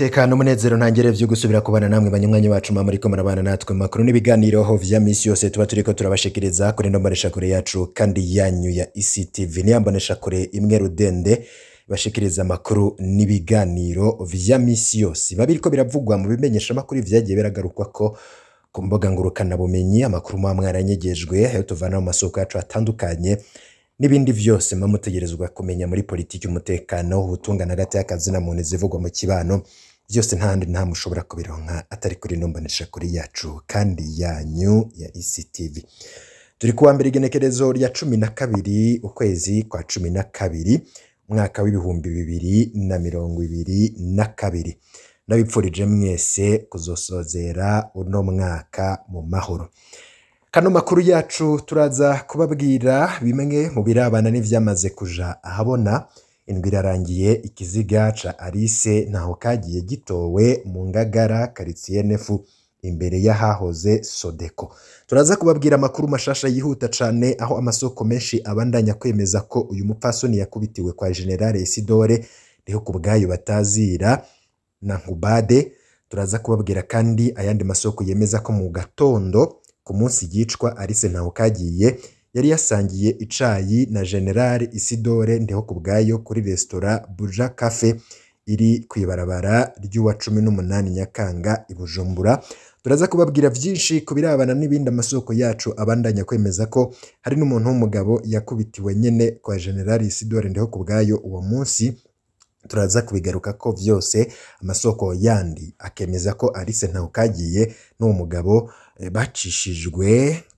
tekana umunezero ntangere byo gusubira kubana namwe banyumwanya bacu mama ariko murabana natwe makuru n’ibiganiroho vya minsi yose tuba turiko turabashikiriza kuri nomboresha kure yacu kandi yanyu ya ICTV niyambonesha kure imwe rudende bashikiriza amakuru n'ibiganiro vya minsi yose biba biriko biravugwa mu bimenyeshamakuru makuru vyagiye biragarukwa ko ku mbuga ngurukana bumenyi amakuru mwa mwaranyegejwe ayo tuvana mu masoko yacu atandukanye n'ibindi byose muba mutegerezwa kumenya muri politiki umutekano ubutungane hagati y'akazi na muntu zivugwa mu kibano byose nta handi nta mushobora kubironka atari kuri ino kuri yacu kandi yanyu ya ECTV turi kuwa mbere igenekerezo rya cumi na kabiri ukwezi kwa cumi na kabiri umwaka w'ibihumbi bibiri na mirongo ibiri na kabiri nabipfurije mwese kuzosozera uno mwaka mu mahoro kano makuru yacu turaza kubabwira bimwe mu birabana n'ibyamaze kuja ahabona Indwi irarangiye ikiziga ca Alice ntaho kagiye gitowe mu Ngagara karitsiye Nefu imbere y'ahahoze Sodeko. Turaza kubabwira amakuru mashasha yihuta cyane aho amasoko menshi abandanya kwemeza ko uyu mupfasoni yakubitiwe kwa General Isidore niho ku bwayo batazira na Nkubade. Turaza kubabwira kandi ayandi masoko yemeza ko mu gatondo ku munsi yicwa Alice ntaho kagiye yari yasangiye icayi na General Isidore ndeho Ndehokubwayo kuri resitora Buja Cafe iri ku ibarabara ry'uwa cumi n'umunani Nyakanga i Bujumbura turaza kubabwira byinshi ku birabana n'ibindi amasoko yacu abandanya kwemeza ko hari n'umuntu w'umugabo yakubitiwe nyine kwa General Isidore Ndehokubwayo uwo munsi turaza kubigaruka ko byose amasoko yandi akemeza ko Alice Ntawukagiye n'uwo mugabo eh, bacishijwe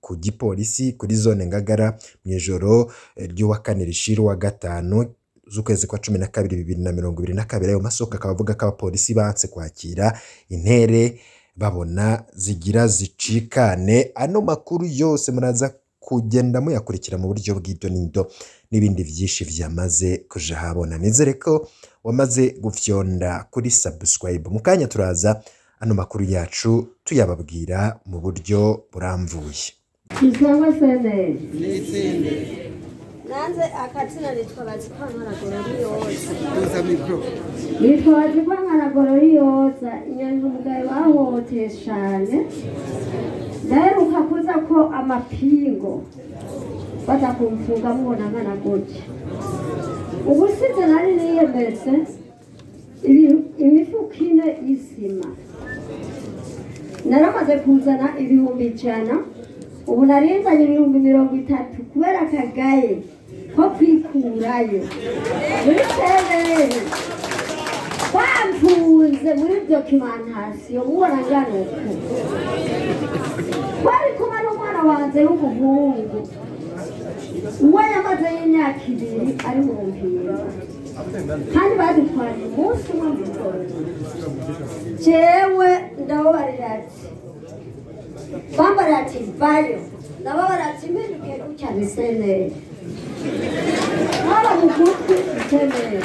ku gipolisi kuri zone Ngagara mu ijoro eh, ry'uwa kane rishira uwa gatanu z'ukwezi kwa cumi na kabiri bibiri na mirongo ibiri na kabiri ayo masoko akaba avuga ko abapolisi banse kwakira intere babona zigira zicikane ano makuru yose muraza kugenda muyakurikira mu buryo bw'ibyo nido n'ibindi byinshi byamaze kuja habona nizere ko wamaze gufyonda kuri subscribe mu kanya turaza ano makuru yacu tuyababwira mu buryo buramvuye Kisangwa Senedi. Nisinde. Nanze akatina nitwa Batipanga na Gorori yosa. Uza mikro. Nitwa Batipanga na kuza ko amapingo batakumfunga mubona nkana gutya ubusize nari niyemetse imifuka ine y'isima naramaze kuzana ibihumbi ijana ubu narinzanye ibihumbi mirongo itatu kubera akagaye ko kwikurayo muri severi bampunze muri dokimantasiyo mubona ngana uku bari kumwe n'umwana wanjye w'umuhungu uwo yamazeyo imyaka ibiri ari mu mpira kandi badutwaje umunsi umwe mu gitondo jewe ndababarira ati famba ra tibayo lava va ra timelukeri ku chaviselela ava kuuthemele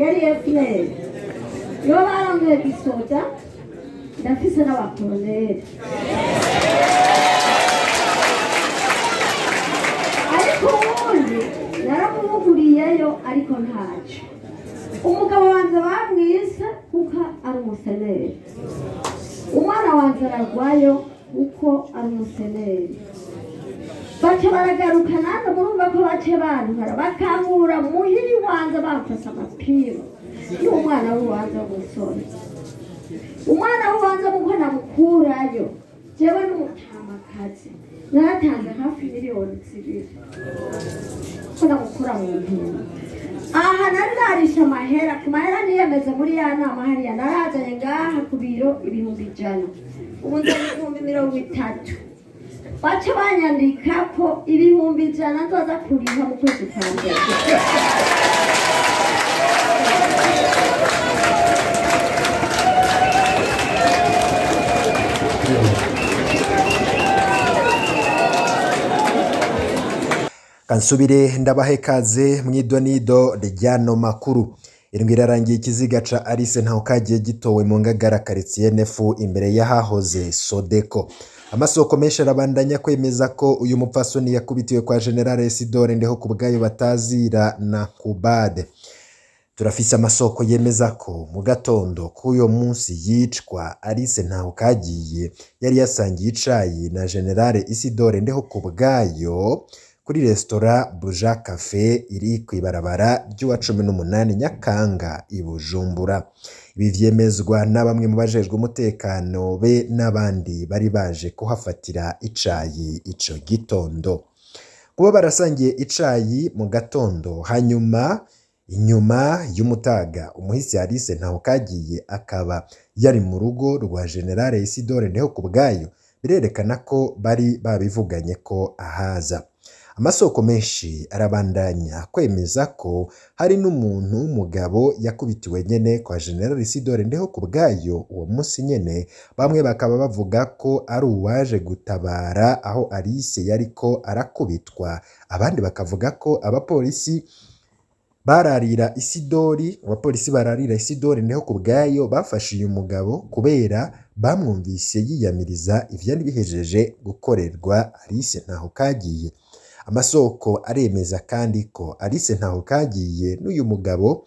yeri yefulele yoba alongekisota 낙지스가 막 보는데 ariko naramuvuguruye ariko ntacyo umugabo wanjye bamwise kuko ari umuseneri umwana wanjye aragwayo kuko ari umuseneri baragaruka nanjye murumva ko bace bantwara bakangura muhiri wanjye bamfashe amapingu n'umwana w'urubanza w'umusore umwana wanze muko namukura yo jewe numutama kazi natanga hafi miliyoni zibiri ko namukura mu ntuma aha nari narisha amahera ku mahera niyemeze muri ya nama hariya narazanye ngaha ku biro ibihumbi ijana ubu nzanye ibihumbi mirongo itatu baca banyandika ko ibihumbi ijana nzaza kuriha mu kwezi kwa mbere kansubire ndabahe ikaze mu idonido ry'ano makuru irindwi irarangiye ikiziga ca arise ntaho kagiye gitowe mu ngagara karitsiye nefu imbere y'ahahoze sodeko amasoko menshi arabandanya kwemeza ko uyu mupfasoni yakubitiwe kwa generale esidore ndeho ku bwayo batazira na kubade turafise amasoko yemeza ko mu gatondo k'uyo munsi yicwa arise ntaho kagiye yari yasangiye icayi na generale isidore ndeho ku bwayo kuri resitora Buja cafe iri ku ibarabara ry'uwa cumi n'umunani Nyakanga i Bujumbura. Ibi byemezwa na bamwe mu bajejwe umutekano be n'abandi bari baje kuhafatira icayi ico gitondo. Kuba barasangiye icayi mu gatondo hanyuma inyuma y'umutaga umuhisi Alice ntaho kagiye akaba yari mu rugo rwa Generale Isidore Ndeho ku bwayo birerekana ko bari babivuganye ko ahaza amasoko menshi arabandanya kwemeza ko hari n'umuntu w'umugabo yakubitiwe nyine kwa General Isidore Ndeho ku bwayo uwo munsi nyine bamwe bakaba bavuga ko ari uwaje gutabara aho Alice yariko arakubitwa abandi bakavuga ko abapolisi bararira Isidori abapolisi bararira Isidori ndeho ku bwayo bafashe uyu mugabo kubera bamwumvise yiyamiriza ivyari bihejeje gukorerwa Alice ntaho kagiye amasoko aremeza kandi ko Alice kagiye n'uyu mugabo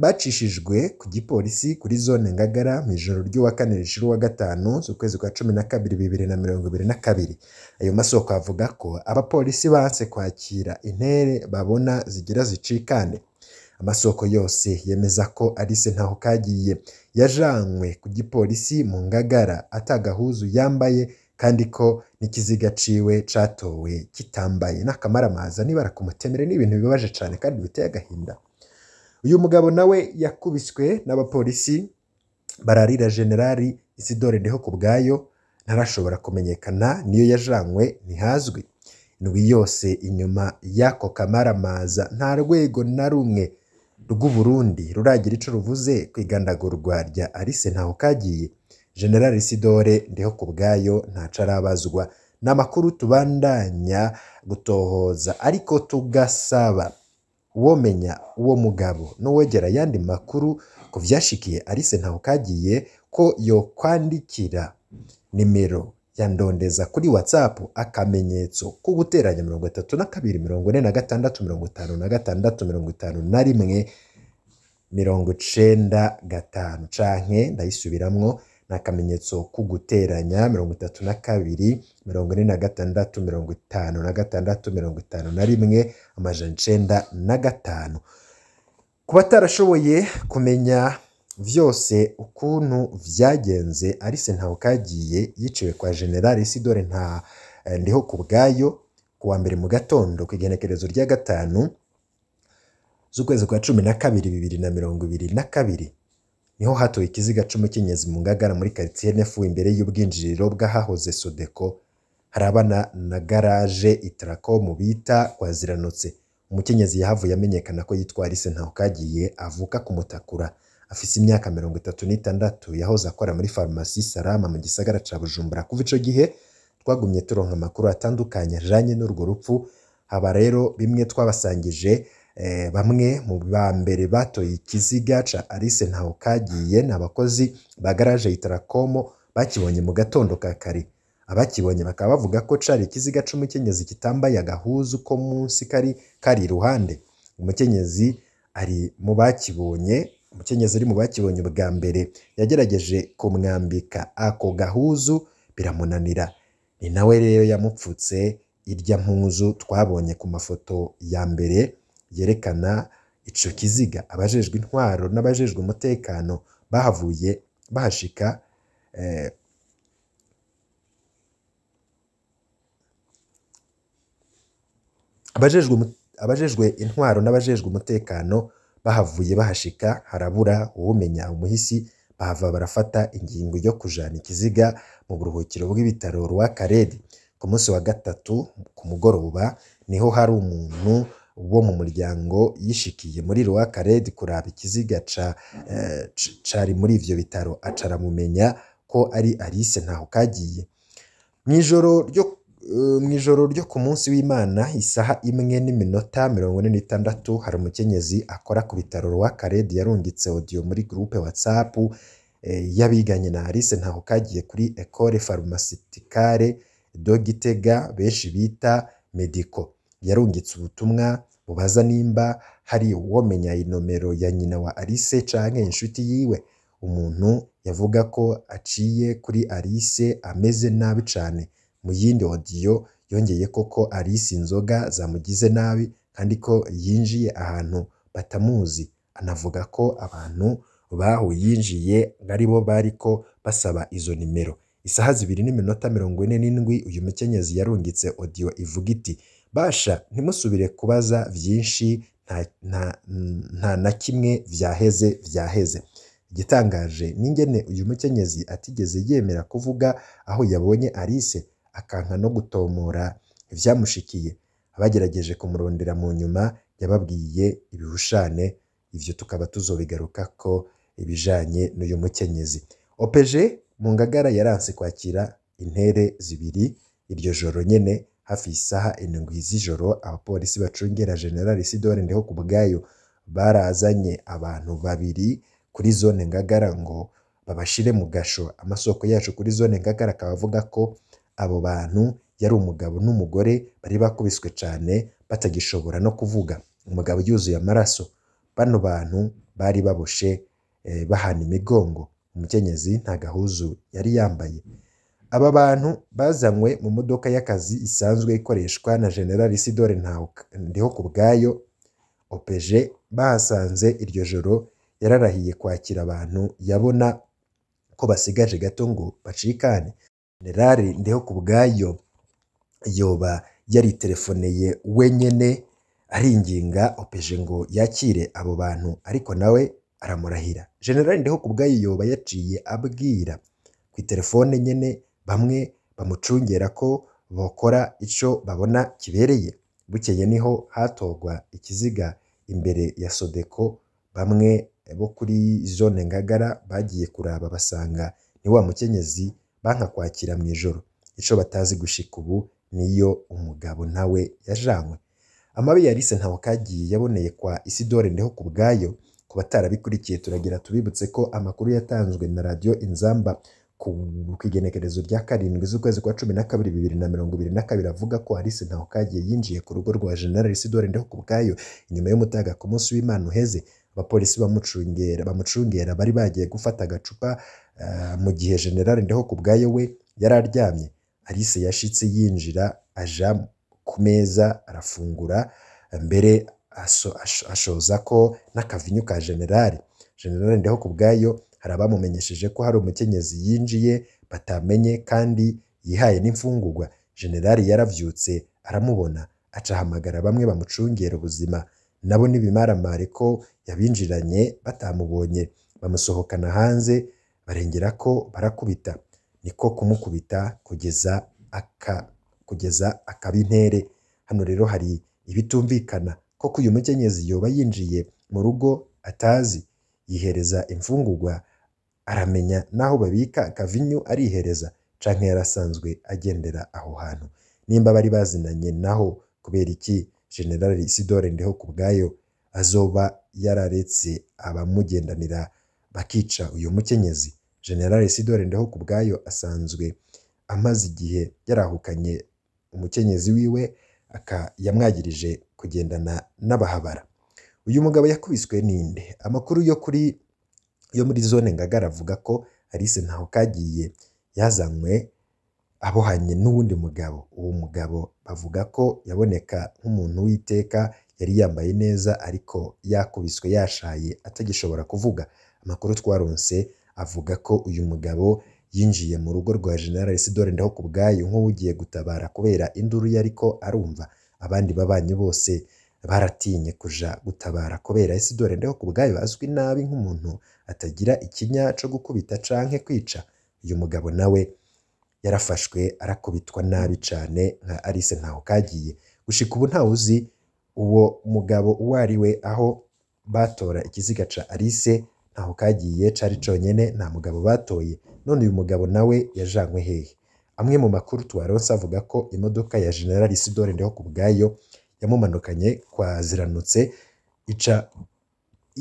bacishijwe ku gipolisi kuri zone Ngagara mu ijoro ry'uwa kane rishira uwa gatanu z'ukwezi kwa cumi na kabiri bibiri na mirongo ibiri na kabiri ayo masoko avuga ko abapolisi banse kwakira intere babona zigira zicikane amasoko yose yemeza ko Alice kagiye yajanywe ku gipolisi mu Ngagara atagahuzu yambaye kandi ko n'ikiziga ciwe catowe kitambaye n'akamaramaza nibara ku mutemere n'ibintu bibabaje cyane kandi biteye agahinda uyu mugabo nawe yakubiswe n'abapolisi bararira generali isidore ndeho ku bwayo ntarashobora kumenyekana niyo yajanywe ntihazwi indwi yose inyuma y'ako kamaramaza nta rwego na rumwe rw'uburundi ruragira ico ruvuze ku igandagurwa rya arise ntaho kagiye generale isidore ndiho ku bwayo ntaco arabazwa ni amakuru tubandanya gutohoza ariko tugasaba womenya uwo mugabo n'uwegera ayandi makuru ku byashikiye arise ntaho kagiye ko yokwandikira nimero yandondeza kuri whatsapp akamenyetso ko guteranya mirongo itatu na kabiri mirongo ine na gatandatu mirongo itanu na gatandatu mirongo itanu na rimwe mirongo icenda gatanu canke ndayisubiramwo ni akamenyetso ko guteranya mirongo itatu na kabiri mirongo ine na gatandatu mirongo itanu na gatandatu mirongo itanu na rimwe amajana icenda na gatanu ku batarashoboye kumenya byose ukuntu byagenze arise ntawe kagiye yiciwe kwa generale sidore nta eh, ndiho ku bwayo ku wa mbere mu gatondo ku igenekerezo rya gatanu z'ukwezi kwa cumi na kabiri bibiri na mirongo ibiri na kabiri niho hatowe ikiziga cumi cy'inyenzi mu ngagara muri karitsiye nefu imbere y'ubwinjiriro bw'ahahoze sodeko harabana na garaje itaracom bita kwaziranutse umukenyezi yahavuye amenyekana ko yitwa ntaho kagiye avuka kumutakura afise imyaka mirongo itatu n'itandatu yahoze akora muri farumasi Salama mu gisagara ca Bujumbura kuva icyo gihe twagumye turonka amakuru atandukanye ajanye n'urwo rupfu haba rero bimwe twabasangije Eh, bamwe mu ba mbere batoye ikiziga cya Alice Ntawukagiye ni abakozi ba garaje Itarakomo bakibonye mu gatondo ka kare abakibonye bakaba bavuga ko cari ikiziga c'umukenyezi kitambaye agahuzu ko munsi kari kari iruhande umukenyezi ari mu bakibonye umukenyezi ari mu bakibonye bwa mbere yagerageje kumwambika ako gahuzu biramunanira ni nawe rero yamupfutse irya mpuzu twabonye ku mafoto ya mbere yerekana icyo kiziga abajejwe intwaro n'abajejwe umutekano bahavuye bahashika eh, abajejwe intwaro n'abajejwe umutekano bahavuye bahashika harabura uwumenya umuhisi bahava barafata ingingo yo kujana ikiziga mu buruhukiro bw'ibitaro rwa karede ku munsi wa gatatu ku mugoroba niho hari umuntu wo mu muryango yishikiye muri rwa karedi kuraba ikiziga eh, cari muri ibyo bitaro acara mumenya ko ari Alice ntaho kagiye mu ryo eh, mu ryo ku munsi w'imana isaha imwe n'iminota mirongo ine n'itandatu hari umukenyezi akora ku bitaro rwa karedi yarungitse odiyo muri gurupe watsapu eh, y'abiganye na Alice ntaho kagiye kuri ecole farumasitikare dogitega benshi bita mediko yarungitse ubutumwa bubaza nimba hari uwomenya inomero ya nyina wa Alice canke inshuti yiwe umuntu yavuga ko aciye kuri Alice ameze nabi cane mu yindi audio yongeye koko Alice inzoga zamugize nabi kandi ko yinjiye ahantu batamuzi anavuga ko abantu baho yinjiye aribo ko basaba izo nimero isaha zibiri n'iminota mirongo ine n'indwi uyu mukenyezi yarungitse audio ivuga iti basha ntimusubire kubaza byinshi nta na kimwe byaheze byaheze igitangaje n'ingene uyu mukenyezi atigeze yemera kuvuga aho yabonye Alice akanka no gutomora ibyamushikiye abagerageje kumurondera mu nyuma yababwiye ibihushane ibyo tukaba tuzobigaruka ko ibijanye n'uyu mukenyezi opeje mu ngagara yaranse kwakira intere zibiri iryo joro nyene hafi isaha indwi z'ijoro abapolisi bacungera generali sidore ndeho ku bwayo barazanye abantu babiri kuri zone ngagara ngo babashire mu gasho amasoko yacu kuri zone ngagara akaba avuga ko abo bantu yari umugabo n'umugore bari bakubiswe cyane batagishobora no kuvuga umugabo yuzuye amaraso bano bantu bari baboshe eh, bahana imigongo umukenyezi nta gahuzu yari yambaye Aba bantu bazanywe mu modoka y'akazi isanzwe ikoreshwa na General Isidore Ndihokubwayo opeje bahasanze iryo joro yararahiye kwakira abantu yabona ko basigaje gato ngo bacikane. General ndeho Ndihokubwayo yoba yaritelefonneye wenyine aringinga opeje ngo yakire abo bantu ariko nawe aramurahira. General ndeho Ndihokubwayo yoba yaciye abwira ku itelefone nyine bamwe bamucungera ko bakora icyo babona kibereye, bukeye niho hatorwa ikiziga imbere ya Sodeko, bamwe bo kuri zone Ngagara bagiye kuraba basanga ni wa mukenyezi banka mu ijoro, icyo batazi gushika ubu niyo umugabo nawe yajanywe. Amabi ya Alice Ntawakagiye yaboneye kwa Isidore Ndeho ku bwayo, ku batarabikurikiye turagira tubibutse ko amakuru yatanzwe na radiyo Inzamba ku igenekerezo rya karindwi z'ukwezi kwa cumi na kabiri bibiri na mirongo ibiri na kabiri avuga ko Alice kagiye yinjiye ku rugo rwa General Isidore Ndahokubwayo nyuma y'umutaga ku munsi w'Imana uheze abapolisi bamucungera bamucungera bari bagiye gufata agacupa eh, mu gihe General Ndahokubwayo we yari aryamye Alice yashitse yinjira aja ku meza arafungura mbere ashoza ko n'akavinyu ka General General Ndahokubwayo hari abamumenyesheje ko hari umukenyezi yinjiye batamenye kandi yihaye n'imfungugwa generali yaravyutse aramubona acahamagara bamwe bamucungera ubuzima nabo n’ibimaramare ko yabinjiranye batamubonye bamusohokana hanze barengera ko barakubita niko kumukubita kugeza aka kugeza akaba intere hano rero hari ibitumvikana koko uyu mukenyezi yoba yinjiye mu rugo atazi yihereza imfungugwa aramenya n'aho babika kavinyu arihereza canke yarasanzwe agendera aho hantu nimba bari bazinanye naho kubera iki generali isidore ndeho ku bwayo azoba yararetse abamugendanira bakica uyu mukenyezi generali isidore ndeho ku bwayo asanzwe amaze igihe yarahukanye umukenyezi wiwe yamwagirije kugendana n'abahabara uyu mugabo yakubiswe ninde amakuru yo kuri yo muri zone ngagara avuga ko Alice kagiye yazanywe abohanye n'uwundi mugabo uwo mugabo bavuga ko yaboneka nk'umuntu w'iteka yari yambaye neza ariko yakubiswe yashaye atagishobora kuvuga amakuru twaronse avuga ko uyu mugabo yinjiye mu rugo rwa General Isidore Ndahokubwayo nk'ugiye gutabara kubera induru ye ariko arumva abandi babanyi bose baratinye kuja gutabara kubera ese dore ndeho ku bwayo azwi nabi nk'umuntu atagira ikinya cyo gukubita canke kwica uyu mugabo nawe yarafashwe arakubitwa nabi cane nka Alice ntaho kagiye gushika ubu ntawe uzi uwo mugabo uwo ari we aho batora ikiziga ca Alice ntaho kagiye cari conyene nta mugabo batoye none uyu mugabo nawe yajanwe hehe amwe mu makuru twaronse avuga ko imodoka ya General Isidore Ndihokubwayo yamumanukanye kwa ziranutse ica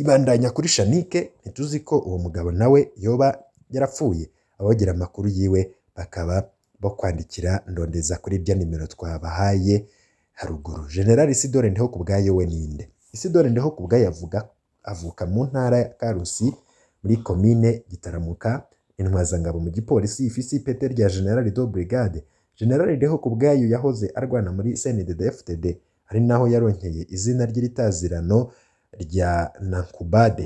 ibandanya kuri shanike ntituzi ko uwo mugabo nawe yoba yarapfuye ababwira amakuru yiwe bakaba bakwandikira ndondeza kuri irya nimero twabahaye haruguru generali isidore ndeho ku bwayo we ninde isidore ndeho ku bwayo avuga avuka mu ntara ya karusi muri komine gitaramuka intwazangabo mu gipolisi ifisi ipete rya generali do brigade generali ndeho ku bwayo yahoze arwana muri cnddd ftd ari naho yaronkeye izina ry’iritazirano rya nankubade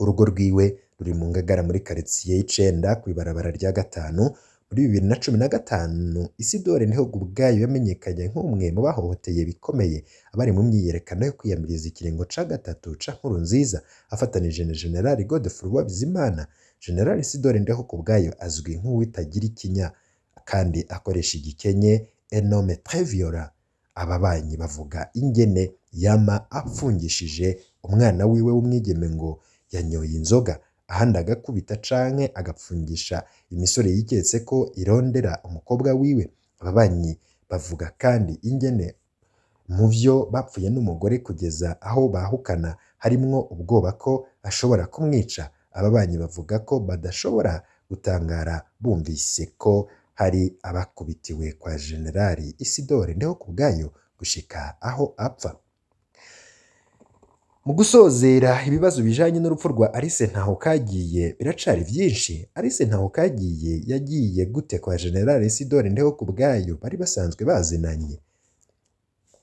urugo rwiwe ruri mu ngagara muri karitsiye y'icyenda ku ibarabara rya gatanu muri bibiri na cumi na gatanu isidore niho ubwayo yamenyekanye nk'umwe mu bahohoteye bikomeye abari mu myiyerekano yo kwiyamiriza ikiringo cya gatatu ca nkuru nziza afatanije na generali godefroy uwabizimana generali isidore ndiho ku azwi nk'uwitagira ikinya kandi akoresha igikenye enome treviola ababanyi bavuga ingene yama apfungishije umwana wiwe w'umwigeme ngo yanyoye inzoga ahandi agakubita canke agapfungisha imisore yiketse ko irondera umukobwa wiwe ababanyi bavuga kandi ingene mu byo bapfuye n'umugore kugeza aho bahukana harimwo ubwoba ko ashobora kumwica ababanyi bavuga ko badashobora gutangara bumvise ko hari abakubitiwe kwa generali isidore ndeho ku bwayo gushika aho apfa mu gusozera ibibazo bijyanye n'urupfu rwa arise ntaho kagiye biracari byinshi arise ntaho kagiye yagiye gute kwa generali isidore ndeho ku bwayo bari basanzwe bazinanye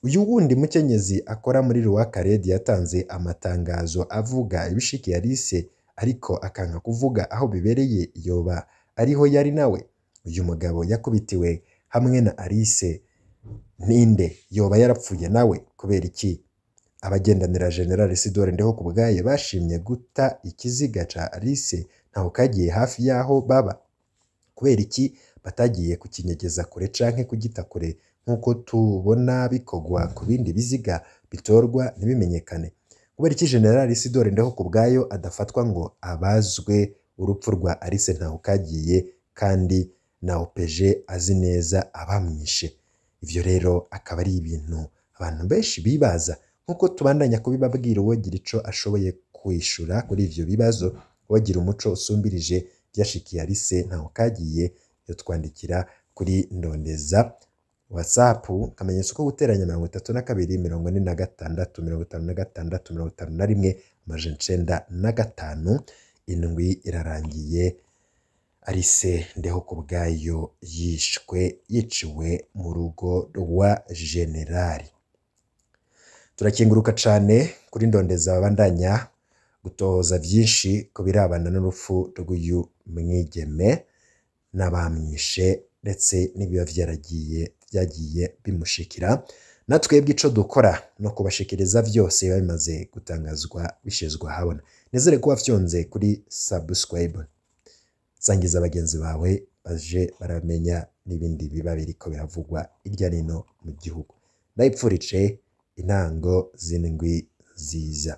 uyu wundi mukenyezi akora muri ruwaka redi yatanze amatangazo avuga ibishiki arise ariko akanga kuvuga aho bibereye yoba ariho yari nawe uyu mugabo yakubitiwe hamwe na Alice Ninde yoba yarapfuye nawe kubera iki abagendanira General Isidore Ndeho ku bwaye bashimye guta ikiziga cya Alice ntaho kagiye hafi y'aho baba kubera iki batagiye kukinyegeza kure canke kugita kure nk'uko tubona bikogwa ku bindi biziga bitorwa ntibimenyekane kubera iki General Isidore Ndeho ku bwayo adafatwa ngo abazwe urupfu rwa Alice kagiye kandi na opeje azi neza abamwishe ibyo rero akaba ari ibintu abantu benshi bibaza nk'uko tubandanya kubibabwira uwo gira ashoboye kwishyura kuri ivyo bibazo uwogira umuco usumbirije byashikiye arise ntaho kagiye yotwandikira kuri ndondeza WhatsApp akamenyetso ko guteranya mirongo itatu na kabiri mirongo ine na gatandatu mirongo itanu na gatandatu mirongo itanu na rimwe amajana na gatanu indwi irarangiye Alice ndeho ku bwayo yishwe yiciwe mu rugo rwa Jenerali. Turakenguruka cyane kuri ndondeza babandanya gutohoza byinshi ku birabana n'urupfu rw'uyu mwigeme n'abamwishe ndetse n'ibiba byaragiye byagiye bimushikira na twebwe icyo dukora no kubashikiriza byose biba bimaze gutangazwa bishyizwe ahabona nizere kuba byonze kuri subscribe. sangiza bagenzi bawe baje baramenya n'ibindi biba biriko biravugwa hirya nino mu gihugu ndayipfurije intango z'indwi ziza